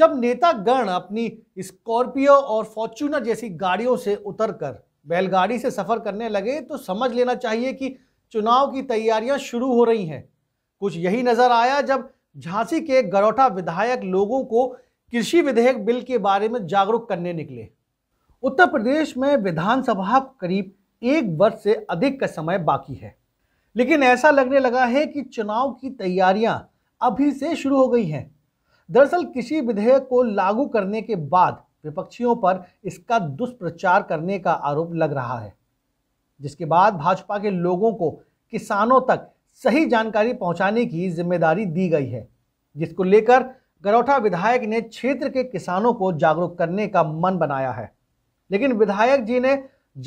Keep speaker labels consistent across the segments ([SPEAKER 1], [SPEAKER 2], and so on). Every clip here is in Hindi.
[SPEAKER 1] जब नेता गण अपनी स्कॉर्पियो और फॉर्च्यूनर जैसी गाड़ियों से उतरकर बैलगाड़ी से सफर करने लगे तो समझ लेना चाहिए कि चुनाव की तैयारियां शुरू हो रही हैं कुछ यही नजर आया जब झांसी के गरौठा विधायक लोगों को कृषि विधेयक बिल के बारे में जागरूक करने निकले उत्तर प्रदेश में विधानसभा करीब एक वर्ष से अधिक का समय बाकी है लेकिन ऐसा लगने लगा है कि चुनाव की तैयारियां अभी से शुरू हो गई हैं दरअसल कृषि विधेयक को लागू करने के बाद विपक्षियों पर इसका दुष्प्रचार करने का आरोप लग रहा है जिसके बाद भाजपा के लोगों को किसानों तक सही जानकारी पहुंचाने की जिम्मेदारी दी गई है जिसको लेकर गरौठा विधायक ने क्षेत्र के किसानों को जागरूक करने का मन बनाया है लेकिन विधायक जी ने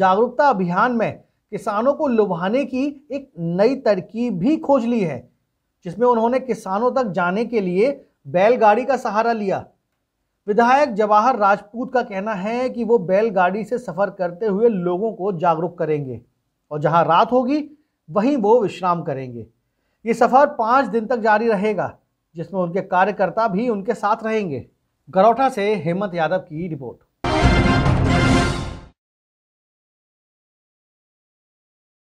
[SPEAKER 1] जागरूकता अभियान में किसानों को लुभाने की एक नई तरकीब भी खोज ली है जिसमें उन्होंने किसानों तक जाने के लिए बैलगाड़ी का सहारा लिया विधायक जवाहर राजपूत का कहना है कि वो बैलगाड़ी से सफर करते हुए लोगों को जागरूक करेंगे और जहां रात होगी वहीं वो विश्राम करेंगे ये सफर पाँच दिन तक जारी रहेगा जिसमें उनके कार्यकर्ता भी उनके साथ रहेंगे गरौठा से हेमंत यादव की रिपोर्ट